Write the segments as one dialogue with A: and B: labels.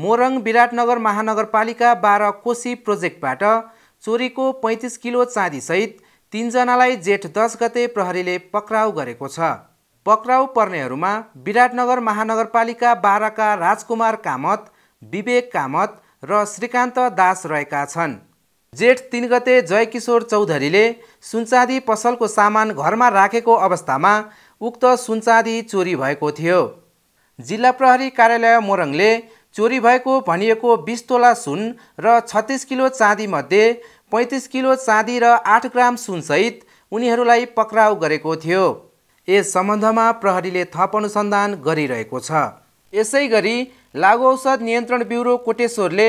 A: मोरङ विराटनगर महानगरपालिका बाह्र कोशी प्रोजेक्टबाट चोरीको पैँतिस किलो चाँदीसहित तिनजनालाई जेठ दस गते प्रहरीले पक्राउ गरेको छ पक्राउ पर्नेहरूमा विराटनगर महानगरपालिका बाह्रका राजकुमार कामत विवेक कामत र श्रीकान्त दास रहेका छन् जेठ तिन गते जयकिशोर चौधरीले सुनचाँदी पसलको सामान घरमा राखेको अवस्थामा उक्त सुनचाँदी चोरी भएको थियो जिल्ला प्रहरी कार्यालय मोरङले चोरी भएको भनिएको बिस तोला सुन र छत्तिस किलो चाँदीमध्ये पैँतिस किलो चाँदी र आठ ग्राम सुनसहित उनीहरूलाई पक्राउ गरेको थियो यस सम्बन्धमा प्रहरीले थप अनुसन्धान गरिरहेको छ यसै गरी लागु औषध नियन्त्रण ब्युरो कोटेश्वरले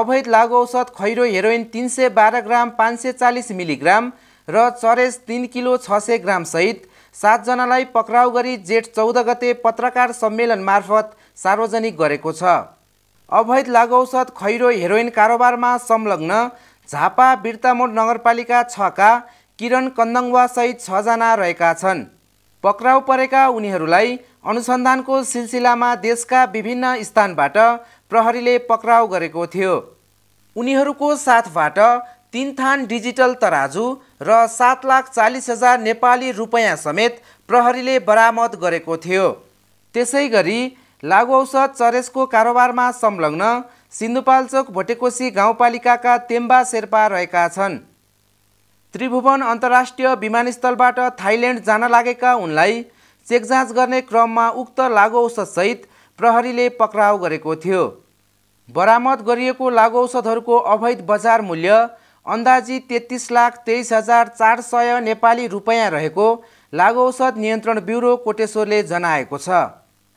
A: अवैध लागु औषध खैरो हेरोइन तिन सय बाह्र ग्राम पाँच सय चालिस मिलिग्राम र चरेस तिन किलो छ सय ग्रामसहित सातजनालाई पक्राउ गरी जेठ चौध गते पत्रकार सम्मेलन मार्फत सार्वजनिक गरेको छ अवैध लागु औषध खैरो हेरोइन कारोबारमा संलग्न झापा बिर्तामोड नगरपालिका छका किरण कन्दङ्वासहित छजना रहेका छन् पक्राउ परेका उनीहरूलाई अनुसन्धानको सिलसिलामा देशका विभिन्न स्थानबाट प्रहरीले पक्राउ गरेको थियो उनीहरूको साथबाट तिन थान डिजिटल तराजु र सात लाख चालिस हजार नेपाली रुपैयाँ समेत प्रहरीले बरामद गरेको थियो त्यसै गरी लागु औषध चरेसको कारोबारमा संलग्न सिन्धुपाल्चोक भोटेकोसी गाउँपालिकाका तेम्बा शेर्पा रहेका छन् त्रिभुवन अन्तर्राष्ट्रिय विमानस्थलबाट थाइल्यान्ड जान लागेका उनलाई चेकजाँच गर्ने क्रममा उक्त लागु औषधसहित प्रहरीले पक्राउ गरेको थियो बरामद गरिएको लागु औषधहरूको अवैध बजार मूल्य अन्दाजी तेत्तिस लाख तेइस हजार चार सय नेपाली रुपियाँ रहेको लागु औषध नियन्त्रण ब्युरो कोटेश्वरले जनाएको छ